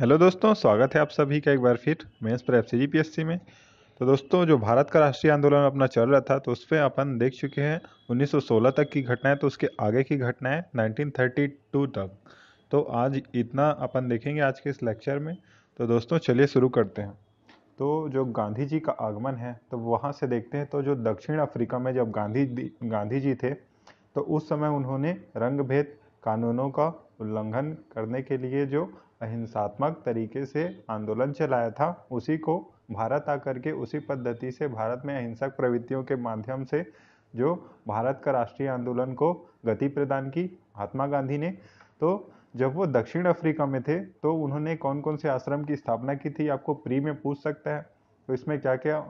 hello दोस्तों स्वागत है आप सभी का एक बार फिर मेंस पर एफ सी में तो दोस्तों जो भारत का राष्ट्रीय आंदोलन अपना चल रहा था तो उस पर अपन देख चुके हैं 1916 तक की घटनाएं तो उसके आगे की घटनाएं 1932 तक तो आज इतना अपन देखेंगे आज के इस लेक्चर में तो दोस्तों चलिए शुरू करते हैं तो जो गांधी जी का आगमन है तो वहाँ से देखते हैं तो जो दक्षिण अफ्रीका में जब गांधी गांधी जी थे तो उस समय उन्होंने रंग भेद कानूनों का उल्लंघन करने के लिए जो अहिंसात्मक तरीके से आंदोलन चलाया था उसी को भारत आकर के उसी पद्धति से भारत में अहिंसक प्रवृत्तियों के माध्यम से जो भारत का राष्ट्रीय आंदोलन को गति प्रदान की महात्मा गांधी ने तो जब वो दक्षिण अफ्रीका में थे तो उन्होंने कौन कौन से आश्रम की स्थापना की थी आपको प्री में पूछ सकता है तो इसमें क्या क्या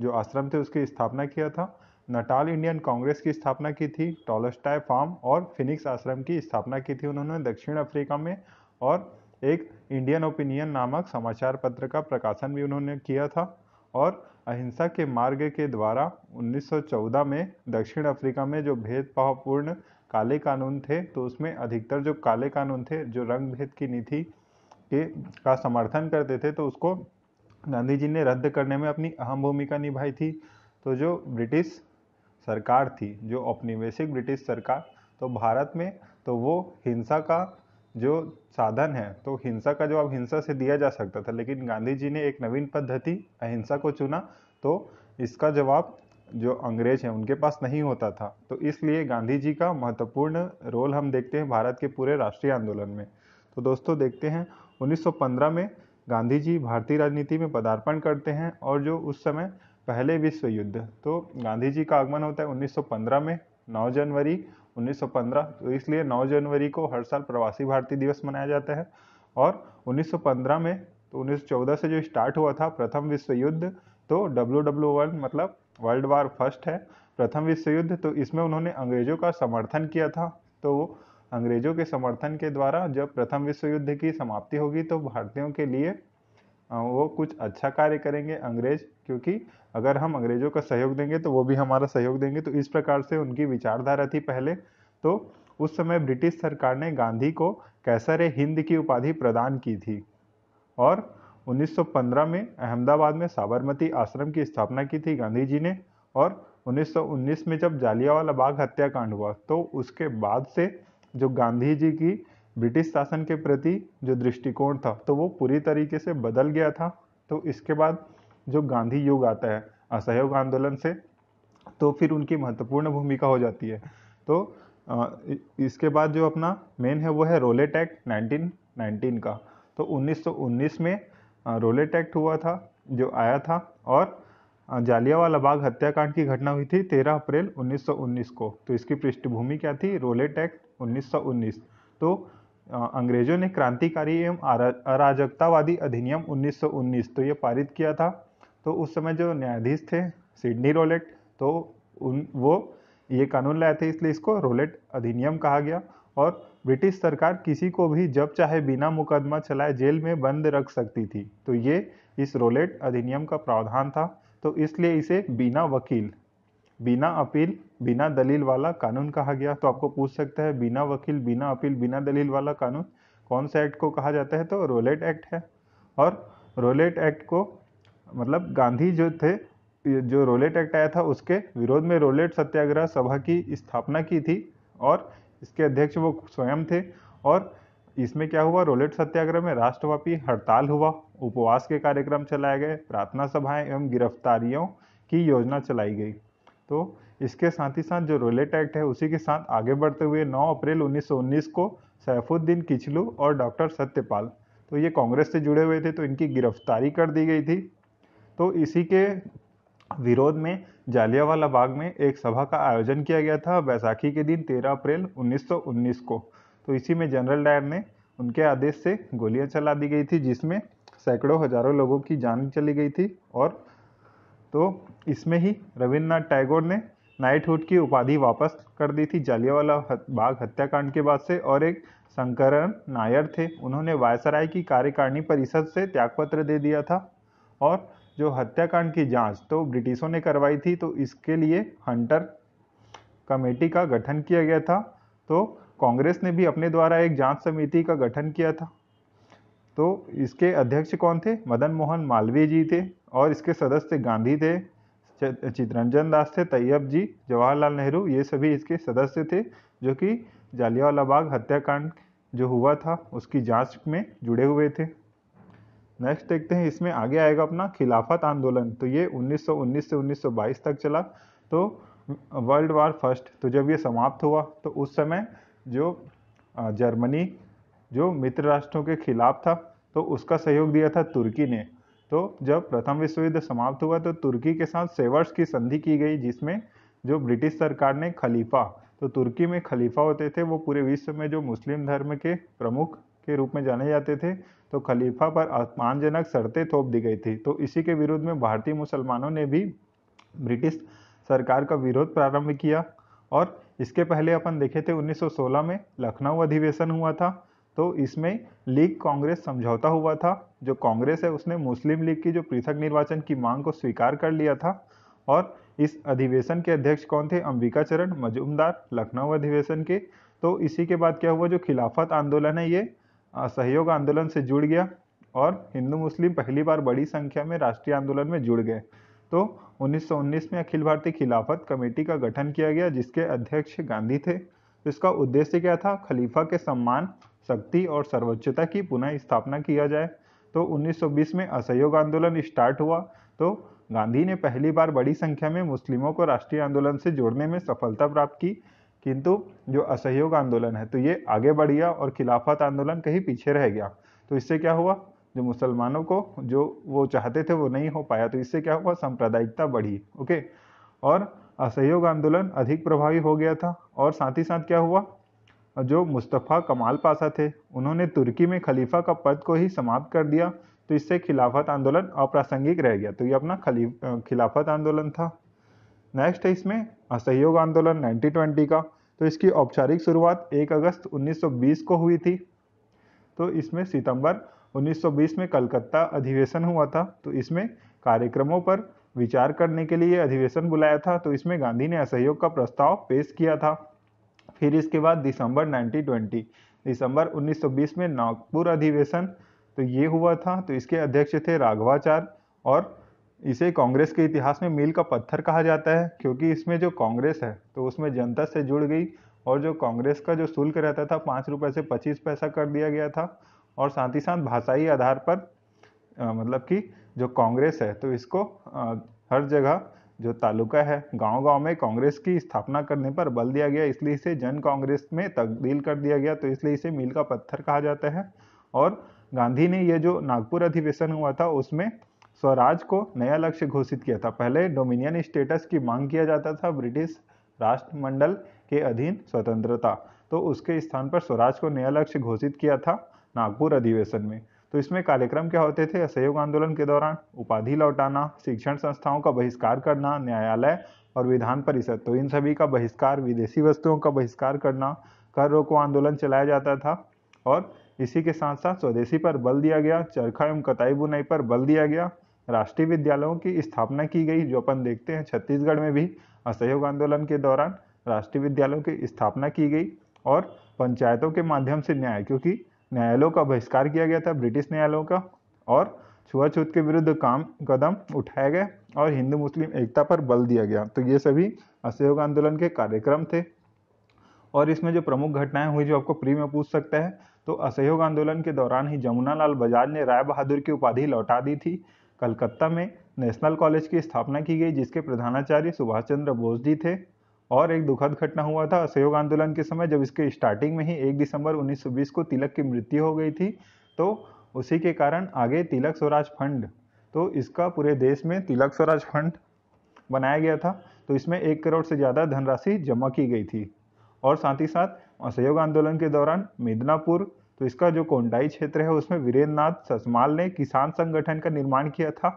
जो आश्रम थे उसकी स्थापना किया था नटाल इंडियन कांग्रेस की स्थापना की थी टॉलस्टाई फार्म और फिनिक्स आश्रम की स्थापना की थी उन्होंने दक्षिण अफ्रीका में और एक इंडियन ओपिनियन नामक समाचार पत्र का प्रकाशन भी उन्होंने किया था और अहिंसा के मार्ग के द्वारा 1914 में दक्षिण अफ्रीका में जो भेदभावपूर्ण काले कानून थे तो उसमें अधिकतर जो काले कानून थे जो रंग भेद की नीति के का समर्थन करते थे तो उसको गांधी जी ने रद्द करने में अपनी अहम भूमिका निभाई थी तो जो ब्रिटिश सरकार थी जो औपनिवेशिक ब्रिटिश सरकार तो भारत में तो वो हिंसा का जो साधन है तो हिंसा का जवाब हिंसा से दिया जा सकता था लेकिन गांधी जी ने एक नवीन पद्धति अहिंसा को चुना तो इसका जवाब जो अंग्रेज हैं उनके पास नहीं होता था तो इसलिए गांधी जी का महत्वपूर्ण रोल हम देखते हैं भारत के पूरे राष्ट्रीय आंदोलन में तो दोस्तों देखते हैं 1915 में गांधी जी भारतीय राजनीति में पदार्पण करते हैं और जो उस समय पहले विश्व युद्ध तो गांधी जी का आगमन होता है 1915 में 9 जनवरी 1915 तो इसलिए 9 जनवरी को हर साल प्रवासी भारतीय दिवस मनाया जाता है और 1915 में तो 1914 से जो स्टार्ट हुआ था प्रथम विश्व युद्ध तो डब्ल्यू डब्ल्यू वन मतलब वर्ल्ड वार फर्स्ट है प्रथम विश्व युद्ध तो इसमें उन्होंने अंग्रेजों का समर्थन किया था तो अंग्रेजों के समर्थन के द्वारा जब प्रथम विश्व युद्ध की समाप्ति होगी तो भारतीयों के लिए वो कुछ अच्छा कार्य करेंगे अंग्रेज क्योंकि अगर हम अंग्रेज़ों का सहयोग देंगे तो वो भी हमारा सहयोग देंगे तो इस प्रकार से उनकी विचारधारा थी पहले तो उस समय ब्रिटिश सरकार ने गांधी को कैसर हिंद की उपाधि प्रदान की थी और 1915 में अहमदाबाद में साबरमती आश्रम की स्थापना की थी गांधी जी ने और 1919 में जब जालियावाला बाग हत्याकांड हुआ तो उसके बाद से जो गांधी जी की ब्रिटिश शासन के प्रति जो दृष्टिकोण था तो वो पूरी तरीके से बदल गया था तो इसके बाद जो गांधी युग आता है असहयोग आंदोलन से तो फिर उनकी महत्वपूर्ण भूमिका हो जाती है तो इसके बाद जो अपना मेन है वो है रोलेट एक्ट 1919 का तो 1919 में रोलेट एक्ट हुआ था जो आया था और जालियावाला बाग हत्याकांड की घटना हुई थी 13 अप्रैल 1919 को तो इसकी पृष्ठभूमि क्या थी रोलेट एक्ट 1919 तो अंग्रेजों ने क्रांतिकारी एवं अराजकतावादी अधिनियम 1919 तो ये पारित किया था तो उस समय जो न्यायाधीश थे सिडनी रोलेट तो उन वो ये कानून लाए थे इसलिए इसको रोलेट अधिनियम कहा गया और ब्रिटिश सरकार किसी को भी जब चाहे बिना मुकदमा चलाए जेल में बंद रख सकती थी तो ये इस रोलेट अधिनियम का प्रावधान था तो इसलिए इसे बिना वकील बिना अपील बिना दलील वाला कानून कहा गया तो आपको पूछ सकता है बिना वकील बिना अपील बिना दलील वाला कानून कौन सा एक्ट को कहा जाता है तो रोलेट एक्ट है और रोलेट एक्ट को मतलब गांधी जो थे जो रोलेट एक्ट आया था उसके विरोध में रोलेट सत्याग्रह सभा की स्थापना की थी और इसके अध्यक्ष वो स्वयं थे और इसमें क्या हुआ रोलेट सत्याग्रह में राष्ट्रव्यापी हड़ताल हुआ उपवास के कार्यक्रम चलाए गए प्रार्थना सभाएं एवं गिरफ्तारियों की योजना चलाई गई तो इसके साथ ही साथ जो रोलेट एक्ट है उसी के साथ आगे बढ़ते हुए 9 अप्रैल 1919 को सैफुद्दीन किचलू और डॉक्टर सत्यपाल तो ये कांग्रेस से जुड़े हुए थे तो इनकी गिरफ्तारी कर दी गई थी तो इसी के विरोध में जालियावाला बाग में एक सभा का आयोजन किया गया था बैसाखी के दिन 13 अप्रैल 1919 को तो इसी में जनरल डायर ने उनके आदेश से गोलियां चला दी गई थी जिसमें सैकड़ों हजारों लोगों की जान चली गई थी और तो इसमें ही रविन्द्रनाथ टैगोर ने नाइटहुड की उपाधि वापस कर दी थी जालियावाला बाग हत्याकांड के बाद से और एक शंकरण नायर थे उन्होंने वायसराय की कार्यकारिणी परिषद से त्यागपत्र दे दिया था और जो हत्याकांड की जांच तो ब्रिटिशों ने करवाई थी तो इसके लिए हंटर कमेटी का गठन किया गया था तो कांग्रेस ने भी अपने द्वारा एक जांच समिति का गठन किया था तो इसके अध्यक्ष कौन थे मदन मोहन मालवीय जी थे और इसके सदस्य गांधी थे चितरंजन दास थे तैयब जी जवाहरलाल नेहरू ये सभी इसके सदस्य थे जो कि जालियावाला बाग हत्याकांड जो हुआ था उसकी जांच में जुड़े हुए थे नेक्स्ट देखते हैं इसमें आगे आएगा अपना खिलाफत आंदोलन तो ये 1919 से 1922 तक चला तो वर्ल्ड वार फर्स्ट तो जब ये समाप्त हुआ तो उस समय जो जर्मनी जो मित्र राष्ट्रों के खिलाफ था तो उसका सहयोग दिया था तुर्की ने तो जब प्रथम विश्व युद्ध समाप्त हुआ तो तुर्की के साथ सेवर्स की संधि की गई जिसमें जो ब्रिटिश सरकार ने खलीफा तो तुर्की में खलीफा होते थे वो पूरे विश्व में जो मुस्लिम धर्म के प्रमुख के रूप में जाने जाते थे तो खलीफा पर अपमानजनक शर्तें थोप दी गई थी तो इसी के विरोध में भारतीय मुसलमानों ने भी ब्रिटिश सरकार का विरोध प्रारंभ किया और इसके पहले अपन देखे थे 1916 में लखनऊ अधिवेशन हुआ था तो इसमें लीग कांग्रेस समझौता हुआ था जो कांग्रेस है उसने मुस्लिम लीग की जो पृथक निर्वाचन की मांग को स्वीकार कर लिया था और इस अधिवेशन के अध्यक्ष कौन थे अंबिका चरण मजुमदार लखनऊ अधिवेशन के तो इसी के बाद क्या हुआ जो खिलाफत आंदोलन है ये सहयोग आंदोलन से जुड़ गया और हिंदू मुस्लिम पहली बार बड़ी संख्या में राष्ट्रीय आंदोलन में जुड़ गए तो 1919 में अखिल भारतीय खिलाफत कमेटी का गठन किया गया जिसके अध्यक्ष गांधी थे तो इसका उद्देश्य क्या था खलीफा के सम्मान शक्ति और सर्वोच्चता की पुनः स्थापना किया जाए तो 1920 में असहयोग आंदोलन स्टार्ट हुआ तो गांधी ने पहली बार बड़ी संख्या में मुस्लिमों को राष्ट्रीय आंदोलन से जोड़ने में सफलता प्राप्त की किंतु जो असहयोग आंदोलन है तो ये आगे बढ़ गया और खिलाफत आंदोलन कहीं पीछे रह गया तो इससे क्या हुआ जो मुसलमानों को जो वो चाहते थे वो नहीं हो पाया तो इससे क्या हुआ सांप्रदायिकता बढ़ी ओके और असहयोग आंदोलन अधिक प्रभावी हो गया था और साथ ही साथ क्या हुआ जो मुस्तफ़ा कमाल पासा थे उन्होंने तुर्की में खलीफा का पद को ही समाप्त कर दिया तो इससे खिलाफत आंदोलन अप्रासंगिक रह गया तो ये अपना खली खिलाफत आंदोलन था नेक्स्ट है इसमें असहयोग आंदोलन 1920 का तो इसकी औपचारिक शुरुआत 1 अगस्त 1920 को हुई थी तो इसमें सितंबर 1920 में कलकत्ता अधिवेशन हुआ था तो इसमें कार्यक्रमों पर विचार करने के लिए अधिवेशन बुलाया था तो इसमें गांधी ने असहयोग का प्रस्ताव पेश किया था फिर इसके बाद दिसंबर 1920 दिसंबर 1920 में नागपुर अधिवेशन तो ये हुआ था तो इसके अध्यक्ष थे राघवाचार्य और इसे कांग्रेस के इतिहास में मील का पत्थर कहा जाता है क्योंकि इसमें जो कांग्रेस है तो उसमें जनता से जुड़ गई और जो कांग्रेस का जो शुल्क रहता था पाँच रुपये से पच्चीस पैसा कर दिया गया था और साथ ही साथ भाषाई आधार पर आ, मतलब कि जो कांग्रेस है तो इसको आ, हर जगह जो तालुका है गांव-गांव में कांग्रेस की स्थापना करने पर बल दिया गया इसलिए इसे जन कांग्रेस में तब्दील कर दिया गया तो इसलिए इसे मील का पत्थर कहा जाता है और गांधी ने ये जो नागपुर अधिवेशन हुआ था उसमें स्वराज को नया लक्ष्य घोषित किया था पहले डोमिनियन स्टेटस की मांग किया जाता था ब्रिटिश राष्ट्रमंडल के अधीन स्वतंत्रता तो उसके स्थान पर स्वराज को नया लक्ष्य घोषित किया था नागपुर अधिवेशन में तो इसमें कार्यक्रम क्या होते थे असहयोग आंदोलन के दौरान उपाधि लौटाना शिक्षण संस्थाओं का बहिष्कार करना न्यायालय और विधान परिषद तो इन सभी का बहिष्कार विदेशी वस्तुओं का बहिष्कार करना कर रोको आंदोलन चलाया जाता था और इसी के साथ साथ स्वदेशी पर बल दिया गया चरखा एवं कताई बुनाई पर बल दिया गया राष्ट्रीय विद्यालयों की स्थापना की गई जो अपन देखते हैं छत्तीसगढ़ में भी असहयोग आंदोलन के दौरान राष्ट्रीय विद्यालयों की स्थापना की गई और पंचायतों के माध्यम से न्याय क्योंकि न्यायालयों का बहिष्कार किया गया था ब्रिटिश न्यायालयों का और छुआछूत के विरुद्ध काम कदम उठाए गए और हिंदू मुस्लिम एकता पर बल दिया गया तो ये सभी असहयोग आंदोलन के कार्यक्रम थे और इसमें जो प्रमुख घटनाएं हुई जो आपको प्री में पूछ सकता है तो असहयोग आंदोलन के दौरान ही लाल बजाज ने राय बहादुर की उपाधि लौटा दी थी कलकत्ता में नेशनल कॉलेज की स्थापना की गई जिसके प्रधानाचार्य सुभाष चंद्र बोस जी थे और एक दुखद घटना हुआ था असहयोग आंदोलन के समय जब इसके स्टार्टिंग में ही एक दिसंबर 1920 को तिलक की मृत्यु हो गई थी तो उसी के कारण आगे तिलक स्वराज फंड तो इसका पूरे देश में तिलक स्वराज फंड बनाया गया था तो इसमें एक करोड़ से ज़्यादा धनराशि जमा की गई थी और साथ ही साथ असहयोग आंदोलन के दौरान मिदनापुर तो इसका जो कोंडाई क्षेत्र है उसमें वीरेंद्र नाथ ससमाल ने किसान संगठन का निर्माण किया था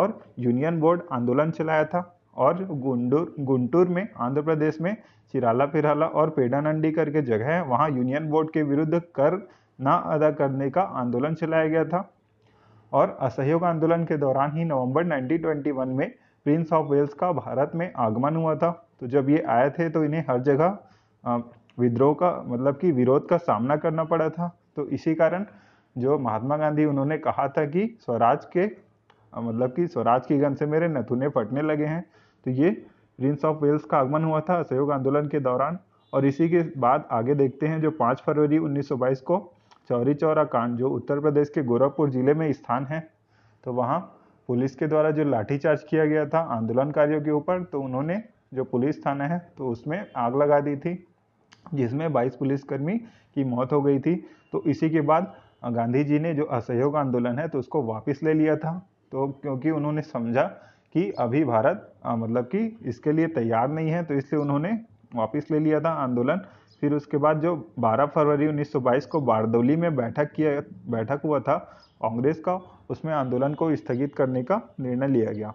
और यूनियन बोर्ड आंदोलन चलाया था और गुंडूर गुंटूर में आंध्र प्रदेश में चिराला पिराला और पेडानंडी करके जगह है वहाँ यूनियन बोर्ड के विरुद्ध कर ना अदा करने का आंदोलन चलाया गया था और असहयोग आंदोलन के दौरान ही नवंबर 1921 में प्रिंस ऑफ वेल्स का भारत में आगमन हुआ था तो जब ये आए थे तो इन्हें हर जगह विद्रोह का मतलब कि विरोध का सामना करना पड़ा था तो इसी कारण जो महात्मा गांधी उन्होंने कहा था कि स्वराज के मतलब कि स्वराज की गन से मेरे नथुने फटने लगे हैं तो ये प्रिंस ऑफ वेल्स का आगमन हुआ था असहयोग आंदोलन के दौरान और इसी के बाद आगे देखते हैं जो पाँच फरवरी उन्नीस को चौरी चौरा कांड जो उत्तर प्रदेश के गोरखपुर जिले में स्थान है तो वहाँ पुलिस के द्वारा जो लाठीचार्ज किया गया था आंदोलनकारियों के ऊपर तो उन्होंने जो पुलिस थाना है तो उसमें आग लगा दी थी जिसमें 22 पुलिसकर्मी की मौत हो गई थी तो इसी के बाद गांधी जी ने जो असहयोग आंदोलन है तो उसको वापस ले लिया था तो क्योंकि उन्होंने समझा कि अभी भारत आ, मतलब कि इसके लिए तैयार नहीं है तो इसलिए उन्होंने वापस ले लिया था आंदोलन फिर उसके बाद जो 12 फरवरी 1922 को बारदौली में बैठक किया बैठक हुआ था कांग्रेस का उसमें आंदोलन को स्थगित करने का निर्णय लिया गया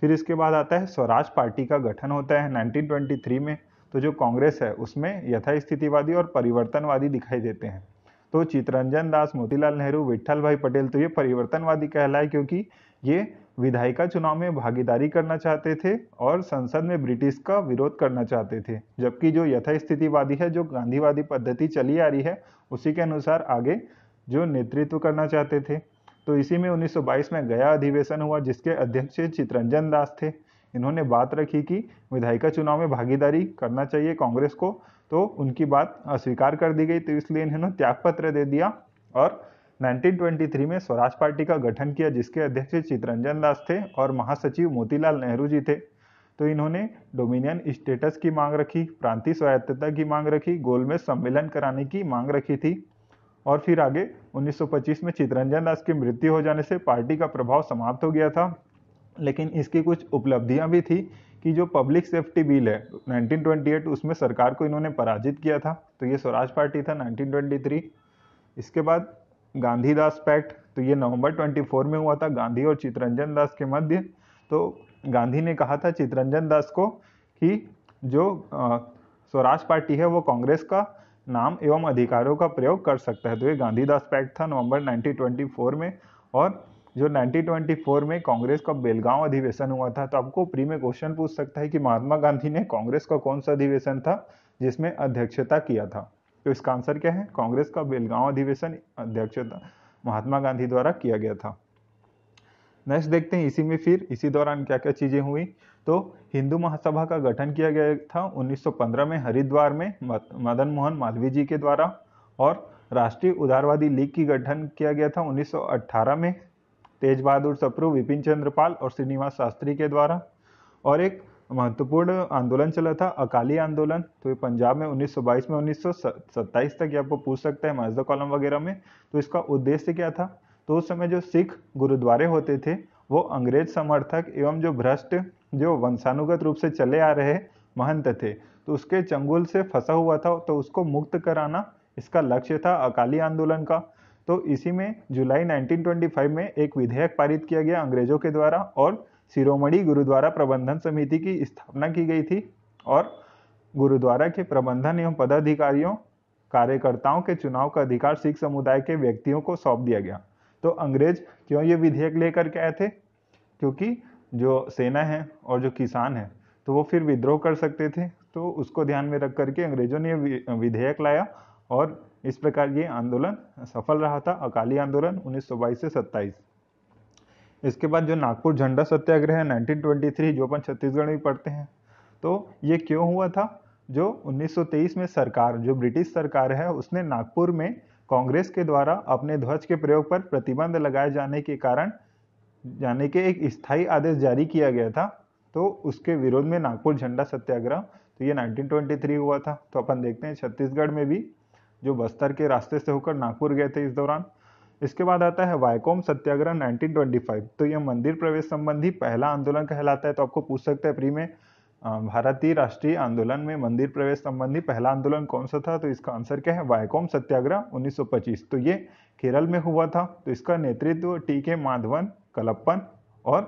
फिर इसके बाद आता है स्वराज पार्टी का गठन होता है 1923 में तो जो कांग्रेस है उसमें यथास्थितिवादी और परिवर्तनवादी दिखाई देते हैं तो चित्रंजन दास मोतीलाल नेहरू विठल भाई पटेल तो ये परिवर्तनवादी कहलाए क्योंकि ये विधायिका चुनाव में भागीदारी करना चाहते थे और संसद में ब्रिटिश का विरोध करना चाहते थे जबकि जो यथास्थितिवादी है जो गांधीवादी पद्धति चली आ रही है उसी के अनुसार आगे जो नेतृत्व करना चाहते थे तो इसी में 1922 में गया अधिवेशन हुआ जिसके अध्यक्ष चित्रंजन दास थे इन्होंने बात रखी कि विधायिका चुनाव में भागीदारी करना चाहिए कांग्रेस को तो उनकी बात अस्वीकार कर दी गई तो इसलिए इन्होंने त्यागपत्र दे दिया और 1923 में स्वराज पार्टी का गठन किया जिसके अध्यक्ष चित्रंजन दास थे और महासचिव मोतीलाल नेहरू जी थे तो इन्होंने डोमिनियन स्टेटस की मांग रखी प्रांतीय स्वायत्तता की मांग रखी गोल में सम्मेलन कराने की मांग रखी थी और फिर आगे 1925 में चित्रंजन दास की मृत्यु हो जाने से पार्टी का प्रभाव समाप्त हो गया था लेकिन इसकी कुछ उपलब्धियां भी थी कि जो पब्लिक सेफ्टी बिल है 1928 उसमें सरकार को इन्होंने पराजित किया था तो ये स्वराज पार्टी था 1923 इसके बाद गांधीदास पैक्ट तो ये नवंबर 24 में हुआ था गांधी और चितरंजन दास के मध्य तो गांधी ने कहा था चितरंजन दास को कि जो स्वराज पार्टी है वो कांग्रेस का नाम एवं अधिकारों का प्रयोग कर सकता है तो ये गांधीदास पैक्ट था नवंबर 1924 में और जो 1924 में कांग्रेस का बेलगांव अधिवेशन हुआ था तो आपको प्री में क्वेश्चन पूछ सकता है कि महात्मा गांधी ने कांग्रेस का कौन सा अधिवेशन था जिसमें अध्यक्षता किया था तो इसका आंसर क्या है कांग्रेस का बेलगांव अधिवेशन अध्यक्षता महात्मा गांधी द्वारा किया गया था नेक्स्ट देखते हैं इसी में फिर इसी दौरान क्या क्या चीज़ें हुई तो हिंदू महासभा का गठन किया गया था 1915 में हरिद्वार में मदन मोहन मालवीय जी के द्वारा और राष्ट्रीय उदारवादी लीग की गठन किया गया था 1918 में तेज बहादुर सप्रू विपिन चंद्रपाल और श्रीनिवास शास्त्री के द्वारा और एक महत्वपूर्ण आंदोलन चला था अकाली आंदोलन तो ये पंजाब में 1922 में 1927 तक आपको पूछ सकते हैं माजदा कॉलम वगैरह में तो इसका उद्देश्य क्या था तो उस समय जो सिख गुरुद्वारे होते थे वो अंग्रेज समर्थक एवं जो भ्रष्ट जो वंशानुगत रूप से चले आ रहे महंत थे तो उसके चंगुल से फंसा हुआ था तो उसको मुक्त कराना इसका लक्ष्य था अकाली आंदोलन का तो इसी में जुलाई 1925 में एक विधेयक पारित किया गया अंग्रेजों के द्वारा और शिरोमणि गुरुद्वारा प्रबंधन समिति की स्थापना की गई थी और गुरुद्वारा के प्रबंधन एवं पदाधिकारियों कार्यकर्ताओं के चुनाव का अधिकार सिख समुदाय के व्यक्तियों को सौंप दिया गया तो अंग्रेज क्यों ये विधेयक लेकर के आए थे क्योंकि जो सेना है और जो किसान है तो वो फिर विद्रोह कर सकते थे तो उसको ध्यान में रख करके अंग्रेजों ने विधेयक लाया और इस प्रकार ये आंदोलन सफल रहा था अकाली आंदोलन 1922 से 27 इसके बाद जो नागपुर झंडा सत्याग्रह है 1923 जो अपन छत्तीसगढ़ में पढ़ते हैं तो ये क्यों हुआ था जो 1923 में सरकार जो ब्रिटिश सरकार है उसने नागपुर में कांग्रेस के द्वारा अपने ध्वज के प्रयोग पर प्रतिबंध लगाए जाने के कारण जाने के एक स्थायी आदेश जारी किया गया था तो उसके विरोध में नागपुर झंडा सत्याग्रह तो ये 1923 हुआ था तो अपन देखते हैं छत्तीसगढ़ में भी जो बस्तर के रास्ते से होकर नागपुर गए थे इस दौरान इसके बाद आता है वायकोम सत्याग्रह 1925 तो यह मंदिर प्रवेश संबंधी पहला आंदोलन कहलाता है तो आपको पूछ सकते हैं प्री में भारतीय राष्ट्रीय आंदोलन में मंदिर प्रवेश संबंधी पहला आंदोलन कौन सा था तो इसका आंसर क्या है वायकोम सत्याग्रह 1925 तो ये केरल में हुआ था तो इसका नेतृत्व टी के माधवन कलप्पन और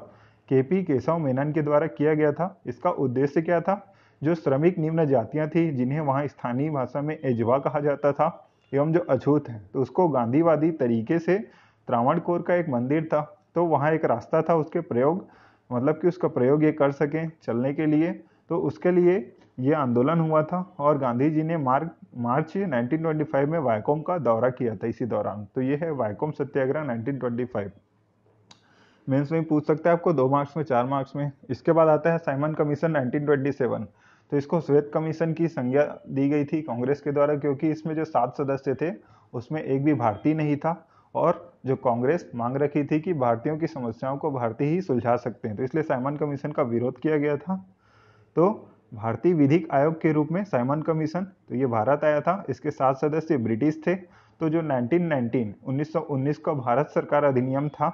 के पी केशव मेनन के द्वारा किया गया था इसका उद्देश्य क्या था जो श्रमिक निम्न जातियां थी जिन्हें वहां स्थानीय भाषा में एजवा कहा जाता था एवं जो अछूत हैं तो उसको गांधीवादी तरीके से त्रावणकोर का एक मंदिर था तो वहाँ एक रास्ता था उसके प्रयोग मतलब कि उसका प्रयोग ये कर सकें चलने के लिए तो उसके लिए ये आंदोलन हुआ था और गांधी जी ने मार्च मार्च 1925 में वायकोम का दौरा किया था इसी दौरान तो ये है वायकोम सत्याग्रह 1925 मेंस में पूछ सकते हैं आपको दो मार्क्स में चार मार्क्स में इसके बाद आता है साइमन कमीशन 1927 तो इसको श्वेत कमीशन की संज्ञा दी गई थी कांग्रेस के द्वारा क्योंकि इसमें जो सात सदस्य थे उसमें एक भी भारतीय नहीं था और जो कांग्रेस मांग रखी थी कि भारतीयों की समस्याओं को भारतीय ही सुलझा सकते हैं तो इसलिए साइमन कमीशन का विरोध किया गया था तो भारतीय विधिक आयोग के रूप में साइमन कमीशन तो ये भारत आया था इसके सात सदस्य ब्रिटिश थे तो जो 1919 1919 का भारत सरकार अधिनियम था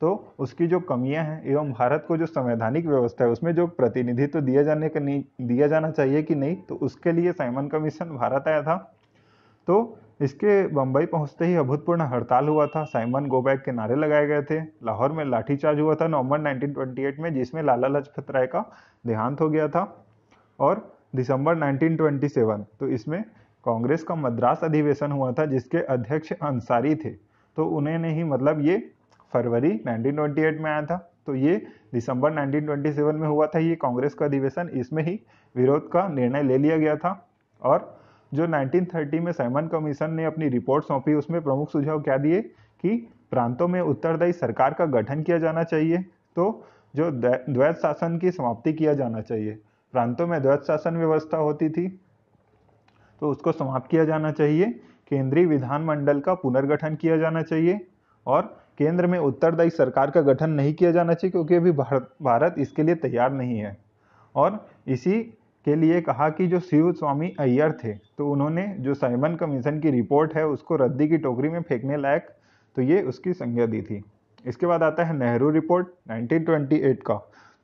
तो उसकी जो कमियां हैं एवं भारत को जो संवैधानिक व्यवस्था है उसमें जो प्रतिनिधित्व तो दिया जाने का नहीं दिया जाना चाहिए कि नहीं तो उसके लिए साइमन कमीशन भारत आया था तो इसके बम्बई पहुंचते ही अभूतपूर्ण हड़ताल हुआ था साइमन गोबैक के नारे लगाए गए थे लाहौर में लाठीचार्ज हुआ था नवंबर 1928 में जिसमें लाला लाजपत राय का देहांत हो गया था और दिसंबर 1927 तो इसमें कांग्रेस का मद्रास अधिवेशन हुआ था जिसके अध्यक्ष अंसारी थे तो उन्हें ही मतलब ये फरवरी 1928 में आया था तो ये दिसंबर 1927 में हुआ था ये कांग्रेस का अधिवेशन इसमें ही विरोध का निर्णय ले लिया गया था और जो 1930 में साइमन कमीशन ने अपनी रिपोर्ट सौंपी उसमें प्रमुख सुझाव क्या दिए कि प्रांतों में उत्तरदायी सरकार का गठन किया जाना चाहिए तो जो द्वैत शासन की समाप्ति किया जाना चाहिए प्रांतों में द्वैत शासन व्यवस्था होती थी तो उसको समाप्त किया जाना चाहिए केंद्रीय विधानमंडल का पुनर्गठन किया जाना चाहिए और केंद्र में उत्तरदायी सरकार का गठन नहीं किया जाना चाहिए क्योंकि अभी भारत भारत इसके लिए तैयार नहीं है और इसी के लिए कहा कि जो शिव स्वामी अय्यर थे तो उन्होंने जो साइमन कमीशन की रिपोर्ट है उसको रद्दी की टोकरी में फेंकने लायक तो ये उसकी संज्ञा दी थी इसके बाद आता है नेहरू रिपोर्ट 1928 का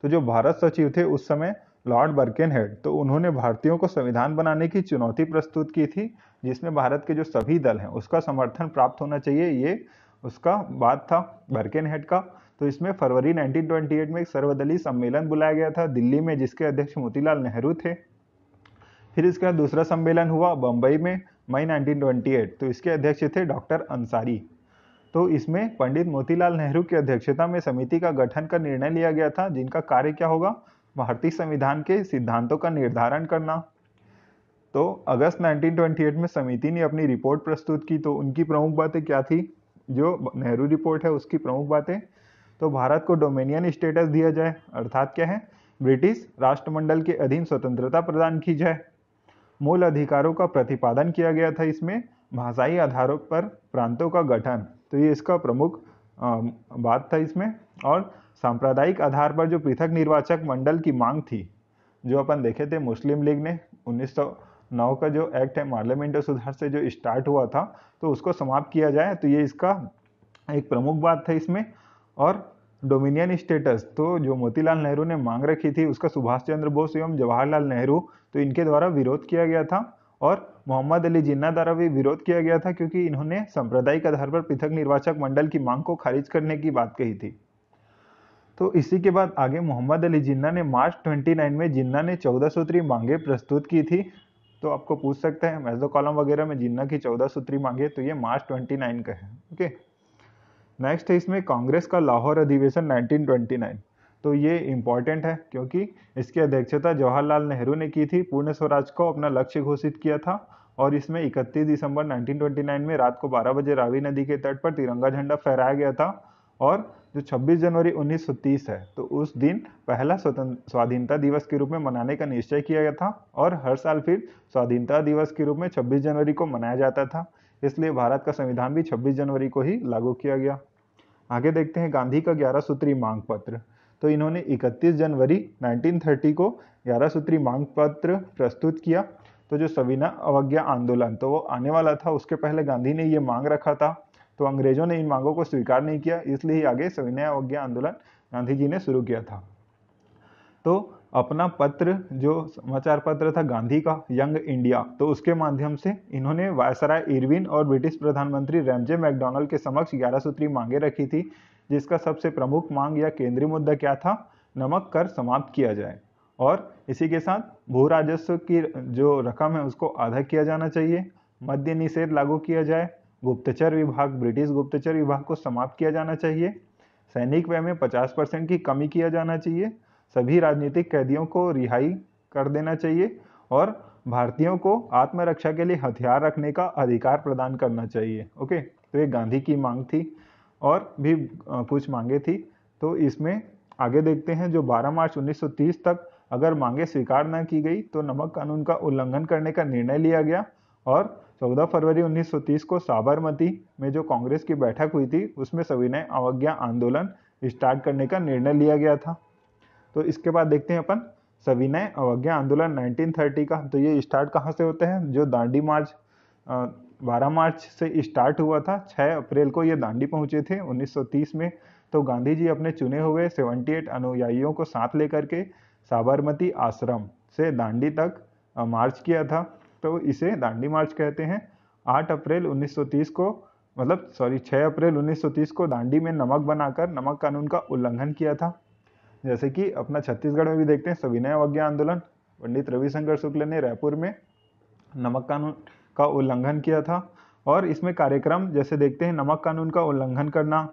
तो जो भारत सचिव थे उस समय लॉर्ड बर्केन हेड तो उन्होंने भारतीयों को संविधान बनाने की चुनौती प्रस्तुत की थी जिसमें भारत के जो सभी दल हैं उसका समर्थन प्राप्त होना चाहिए ये उसका बात था बर्केन हेड का तो इसमें फरवरी 1928 में एक सर्वदलीय सम्मेलन बुलाया गया था दिल्ली में जिसके अध्यक्ष मोतीलाल नेहरू थे फिर इसके बाद दूसरा सम्मेलन हुआ बम्बई में मई 1928 तो इसके अध्यक्ष थे डॉक्टर अंसारी तो इसमें पंडित मोतीलाल नेहरू की अध्यक्षता में समिति का गठन का निर्णय लिया गया था जिनका कार्य क्या होगा भारतीय संविधान के सिद्धांतों का निर्धारण करना तो अगस्त 1928 में समिति ने अपनी रिपोर्ट प्रस्तुत की तो उनकी प्रमुख बातें क्या थी जो नेहरू रिपोर्ट है उसकी प्रमुख बातें तो भारत को डोमिनियन स्टेटस दिया जाए अर्थात क्या है ब्रिटिश राष्ट्रमंडल के अधीन स्वतंत्रता प्रदान की जाए मूल अधिकारों का प्रतिपादन किया गया था इसमें भाषाई आधारों पर प्रांतों का गठन तो ये इसका प्रमुख बात था इसमें और सांप्रदायिक आधार पर जो पृथक निर्वाचक मंडल की मांग थी जो अपन देखे थे मुस्लिम लीग ने उन्नीस नौ का जो एक्ट है मार्लियामेंट सुधार से जो स्टार्ट हुआ था तो उसको समाप्त किया जाए तो ये इसका एक प्रमुख बात था इसमें और डोमिनियन स्टेटस तो जो मोतीलाल नेहरू ने मांग रखी थी उसका सुभाष चंद्र बोस एवं जवाहरलाल नेहरू तो इनके द्वारा विरोध किया गया था और मोहम्मद अली जिन्ना द्वारा भी विरोध किया गया था क्योंकि इन्होंने सांप्रदायिक आधार पर पृथक निर्वाचक मंडल की मांग को खारिज करने की बात कही थी तो इसी के बाद आगे मोहम्मद अली जिन्ना ने मार्च 29 में जिन्ना ने चौदह सूत्री मांगे प्रस्तुत की थी तो आपको पूछ सकते हैं मेजो कॉलम वगैरह में जिन्ना की चौदह सूत्री मांगे तो ये मार्च ट्वेंटी नाइन का है ओके नेक्स्ट है इसमें कांग्रेस का लाहौर अधिवेशन नाइनटीन ट्वेंटी नाइन तो ये इम्पॉर्टेंट है क्योंकि इसकी अध्यक्षता जवाहरलाल नेहरू ने की थी पूर्ण स्वराज को अपना लक्ष्य घोषित किया था और इसमें 31 दिसंबर 1929 में रात को 12 बजे रावी नदी के तट पर तिरंगा झंडा फहराया गया था और जो 26 जनवरी 1930 है तो उस दिन पहला स्वतंत्र स्वाधीनता दिवस के रूप में मनाने का निश्चय किया गया था और हर साल फिर स्वाधीनता दिवस के रूप में 26 जनवरी को मनाया जाता था इसलिए भारत का संविधान भी 26 जनवरी को ही लागू किया गया आगे देखते हैं गांधी का ग्यारह सूत्री मांग पत्र तो इन्होंने 31 जनवरी 1930 को ग्यारह सूत्री मांग पत्र प्रस्तुत किया तो जो सविना अवज्ञा आंदोलन तो वो आने वाला था उसके पहले गांधी ने ये मांग रखा था तो अंग्रेजों ने इन मांगों को स्वीकार नहीं किया इसलिए ही आगे सविनय अवज्ञा आंदोलन गांधी जी ने शुरू किया था तो अपना पत्र जो समाचार पत्र था गांधी का यंग इंडिया तो उसके माध्यम से इन्होंने वायसराय इरविन और ब्रिटिश प्रधानमंत्री रैमजे मैकडोनल्ड के समक्ष ग्यारह सूत्री मांगे रखी थी जिसका सबसे प्रमुख मांग या केंद्रीय मुद्दा क्या था नमक कर समाप्त किया जाए और इसी के साथ भू राजस्व की जो रकम है उसको आधा किया जाना चाहिए मद्य निषेध लागू किया जाए गुप्तचर विभाग ब्रिटिश गुप्तचर विभाग को समाप्त किया जाना चाहिए सैनिक व्यय में 50 परसेंट की कमी किया जाना चाहिए सभी राजनीतिक कैदियों को रिहाई कर देना चाहिए और भारतीयों को आत्मरक्षा के लिए हथियार रखने का अधिकार प्रदान करना चाहिए ओके तो ये गांधी की मांग थी और भी कुछ मांगे थी तो इसमें आगे देखते हैं जो 12 मार्च 1930 तक अगर मांगे स्वीकार न की गई तो नमक कानून का उल्लंघन करने का निर्णय लिया गया और चौदह फरवरी 1930 को साबरमती में जो कांग्रेस की बैठक हुई थी उसमें सविनय अवज्ञा आंदोलन स्टार्ट करने का निर्णय लिया गया था तो इसके बाद देखते हैं अपन सविनय अवज्ञा आंदोलन 1930 का तो ये स्टार्ट कहाँ से होते हैं जो दांडी मार्च बारह मार्च से स्टार्ट हुआ था छः अप्रैल को ये दांडी पहुँचे थे 1930 में तो गांधी जी अपने चुने हुए 78 अनुयायियों को साथ लेकर के साबरमती आश्रम से दांडी तक मार्च किया था तो इसे दांडी मार्च कहते हैं 8 अप्रैल 1930 को मतलब सॉरी 6 अप्रैल 1930 को दांडी में नमक बनाकर नमक कानून का उल्लंघन किया था जैसे कि अपना छत्तीसगढ़ में भी देखते हैं सविनय अवज्ञा आंदोलन पंडित रविशंकर शुक्ल ने रायपुर में नमक कानून का उल्लंघन किया था और इसमें कार्यक्रम जैसे देखते हैं नमक कानून का उल्लंघन करना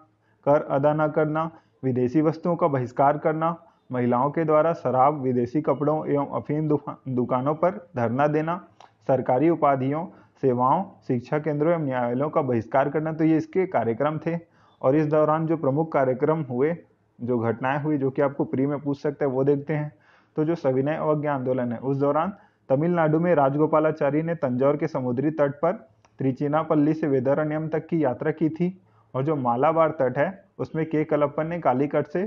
कर अदा न करना विदेशी वस्तुओं का बहिष्कार करना महिलाओं के द्वारा शराब विदेशी कपड़ों एवं अफीम दुकानों पर धरना देना सरकारी उपाधियों सेवाओं शिक्षा केंद्रों एवं न्यायालयों का बहिष्कार करना तो ये इसके कार्यक्रम थे और इस दौरान जो प्रमुख कार्यक्रम हुए जो घटनाएं हुई जो कि आपको प्री में पूछ सकते हैं वो देखते हैं तो जो सविनय अवज्ञा आंदोलन है उस दौरान तमिलनाडु में राजगोपालाचारी ने तंजौर के समुद्री तट पर त्रिचिनापल्ली से वेदारण्यम तक की यात्रा की थी और जो मालाबार तट है उसमें के कलप्पन ने कालीकट से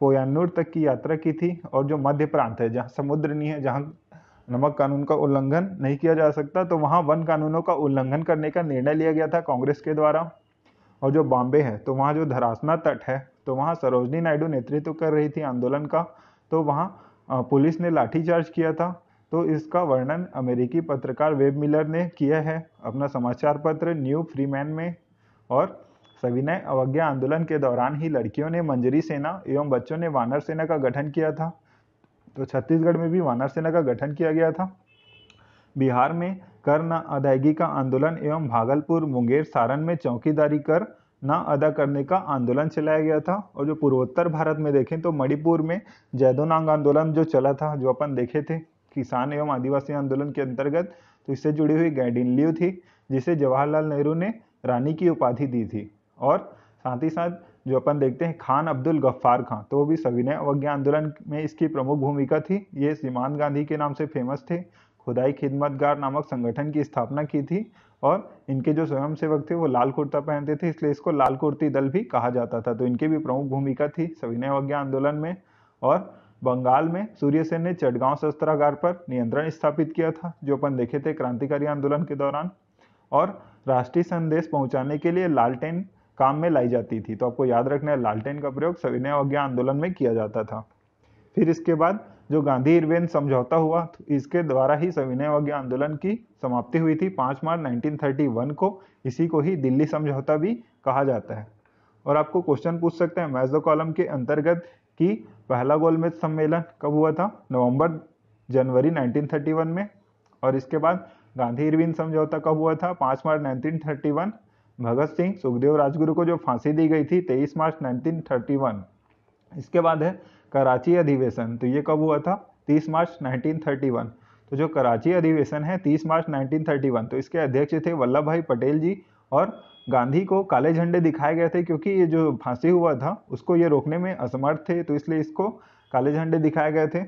पोयानूर तक की यात्रा की थी और जो मध्य प्रांत है जहाँ समुद्र नहीं है जहाँ नमक कानून का उल्लंघन नहीं किया जा सकता तो वहाँ वन कानूनों का उल्लंघन करने का निर्णय लिया गया था कांग्रेस के द्वारा और जो बॉम्बे है तो वहाँ जो धरासना तट है तो वहाँ सरोजनी नायडू नेतृत्व कर रही थी आंदोलन का तो वहाँ पुलिस ने लाठीचार्ज किया था तो इसका वर्णन अमेरिकी पत्रकार वेब मिलर ने किया है अपना समाचार पत्र न्यू फ्रीमैन में और सविनय अवज्ञा आंदोलन के दौरान ही लड़कियों ने मंजरी सेना एवं बच्चों ने वानर सेना का गठन किया था तो छत्तीसगढ़ में भी वानर सेना का गठन किया गया था बिहार में कर न अदायगी का आंदोलन एवं भागलपुर मुंगेर सारण में चौकीदारी कर न अदा करने का आंदोलन चलाया गया था और जो पूर्वोत्तर भारत में देखें तो मणिपुर में जैदोनांग आंदोलन जो चला था जो अपन देखे थे किसान एवं आदिवासी आंदोलन के अंतर्गत तो इससे जुड़ी हुई गैडिनलियू थी जिसे जवाहरलाल नेहरू ने रानी की उपाधि दी थी और साथ ही साथ जो अपन देखते हैं खान अब्दुल गफ्फार खान तो भी सविनय अवज्ञा आंदोलन में इसकी प्रमुख भूमिका थी ये सीमान गांधी के नाम से फेमस थे खुदाई खिदमतगार नामक संगठन की स्थापना की थी और इनके जो स्वयं सेवक थे वो लाल कुर्ता पहनते थे इसलिए इसको लाल कुर्ती दल भी कहा जाता था तो इनकी भी प्रमुख भूमिका थी सविनय अवज्ञा आंदोलन में और बंगाल में सूर्यसेन ने चटगांव शस्त्रागार पर नियंत्रण स्थापित किया था जो अपन देखे थे क्रांतिकारी आंदोलन के दौरान और राष्ट्रीय संदेश पहुंचाने के लिए लालटेन काम में लाई जाती थी तो आपको याद रखना है लालटेन का प्रयोग सविनय अवज्ञा आंदोलन में किया जाता था फिर इसके बाद जो गांधी इरवेन समझौता हुआ तो इसके द्वारा ही सविनय अवज्ञा आंदोलन की समाप्ति हुई थी पांच मार्च नाइनटीन को इसी को ही दिल्ली समझौता भी कहा जाता है और आपको क्वेश्चन पूछ सकते हैं मैजो कॉलम के अंतर्गत कि पहला गोलमेज सम्मेलन कब हुआ था नवंबर जनवरी 1931 में और इसके बाद गांधी इरविन समझौता कब हुआ था पांच मार्च 1931 भगत सिंह सुखदेव राजगुरु को जो फांसी दी गई थी 23 मार्च 1931 इसके बाद है कराची अधिवेशन तो ये कब हुआ था 30 मार्च 1931 तो जो कराची अधिवेशन है 30 मार्च 1931 तो इसके अध्यक्ष थे वल्लभ भाई पटेल जी और गांधी को काले झंडे दिखाए गए थे क्योंकि ये जो फांसी हुआ था उसको ये रोकने में असमर्थ थे तो इसलिए इसको काले झंडे दिखाए गए थे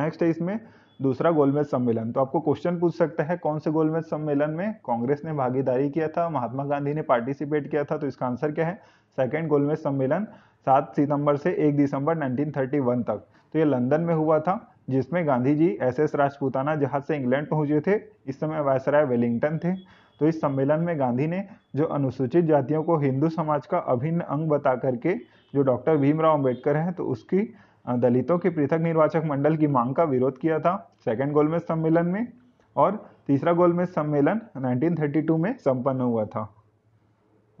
नेक्स्ट है इसमें दूसरा गोलमेज सम्मेलन तो आपको क्वेश्चन पूछ सकता है कौन से गोलमेज सम्मेलन में कांग्रेस ने भागीदारी किया था महात्मा गांधी ने पार्टिसिपेट किया था तो इसका आंसर क्या है सेकेंड गोलमेज सम्मेलन सात सितंबर से एक दिसंबर 1931 तक तो ये लंदन में हुआ था जिसमें गांधी जी एस एस राजपूताना जहाज से इंग्लैंड पहुंचे थे इस समय वायसराय वेलिंगटन थे तो इस सम्मेलन में गांधी ने जो अनुसूचित जातियों को हिंदू समाज का अभिन्न अंग बता करके जो डॉक्टर भीमराव अंबेडकर हैं तो उसकी दलितों के पृथक निर्वाचक मंडल की मांग का विरोध किया था सेकेंड गोलमेज सम्मेलन में और तीसरा गोलमेज सम्मेलन 1932 में संपन्न हुआ था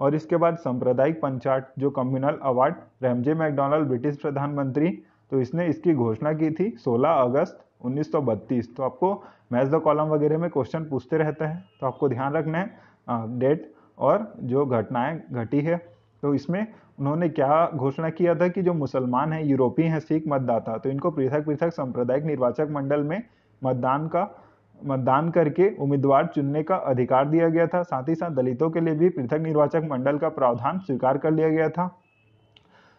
और इसके बाद सांप्रदायिक पंचायत जो communal award Ramsay MacDonald British प्रधानमंत्री तो इसने इसकी घोषणा की थी 16 अगस्त 1932 तो आपको मैच द कॉलम वगैरह में क्वेश्चन पूछते रहते हैं तो आपको ध्यान रखना है डेट और जो घटनाएं घटी है तो इसमें उन्होंने क्या घोषणा किया था कि जो मुसलमान हैं यूरोपीय हैं सिख मतदाता तो इनको पृथक पृथक सांप्रदायिक निर्वाचक मंडल में मतदान का मतदान करके उम्मीदवार चुनने का अधिकार दिया गया था साथ ही साथ दलितों के लिए भी पृथक निर्वाचक मंडल का प्रावधान स्वीकार कर लिया गया था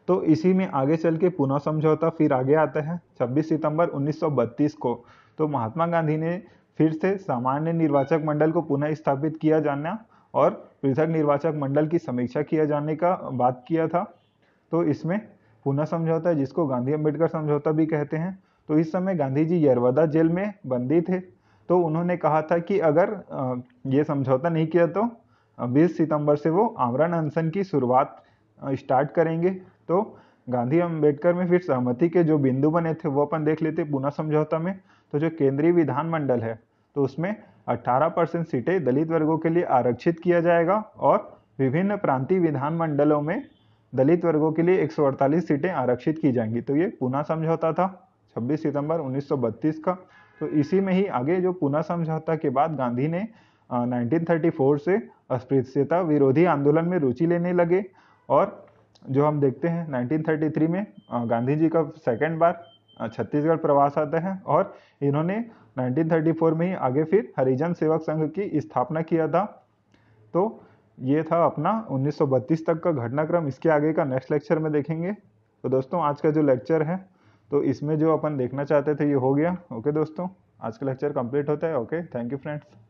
तो इसी में आगे चल के पुनः समझौता फिर आगे आता है 26 सितंबर 1932 को तो महात्मा गांधी ने फिर से सामान्य निर्वाचक मंडल को पुनः स्थापित किया जाना और पृथक निर्वाचक मंडल की समीक्षा किया जाने का बात किया था तो इसमें पुनः समझौता जिसको गांधी अम्बेडकर समझौता भी कहते हैं तो इस समय गांधी जी यरवदा जेल में बंदी थे तो उन्होंने कहा था कि अगर ये समझौता नहीं किया तो 20 सितंबर से वो आमरण अनशन की शुरुआत स्टार्ट करेंगे तो गांधी अम्बेडकर में फिर सहमति के जो बिंदु बने थे वो अपन देख लेते पुनः समझौता में तो जो केंद्रीय विधानमंडल है तो उसमें 18 परसेंट सीटें दलित वर्गों के लिए आरक्षित किया जाएगा और विभिन्न प्रांतीय विधानमंडलों में दलित वर्गों के लिए एक सीटें आरक्षित की जाएंगी तो ये पुनः समझौता था 26 सितंबर 1932 का तो इसी में ही आगे जो पुना समझौता के बाद गांधी ने आ, 1934 से अस्पृश्यता विरोधी आंदोलन में रुचि लेने लगे और जो हम देखते हैं 1933 में गांधी जी का सेकेंड बार छत्तीसगढ़ प्रवास आता है और इन्होंने 1934 में ही आगे फिर हरिजन सेवक संघ की स्थापना किया था तो ये था अपना 1932 तक का घटनाक्रम इसके आगे का नेक्स्ट लेक्चर में देखेंगे तो दोस्तों आज का जो लेक्चर है तो इसमें जो अपन देखना चाहते थे ये हो गया ओके दोस्तों आज का लेक्चर कंप्लीट होता है ओके थैंक यू फ्रेंड्स